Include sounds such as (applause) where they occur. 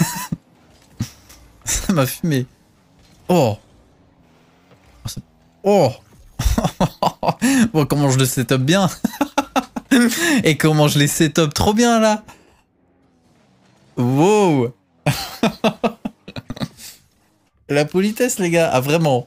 (laughs) Ça m'a fumé. Oh. Oh. oh. (laughs) bon, comment je le setup bien. (laughs) Et comment je les setup trop bien là. Wow. La politesse les gars, ah vraiment.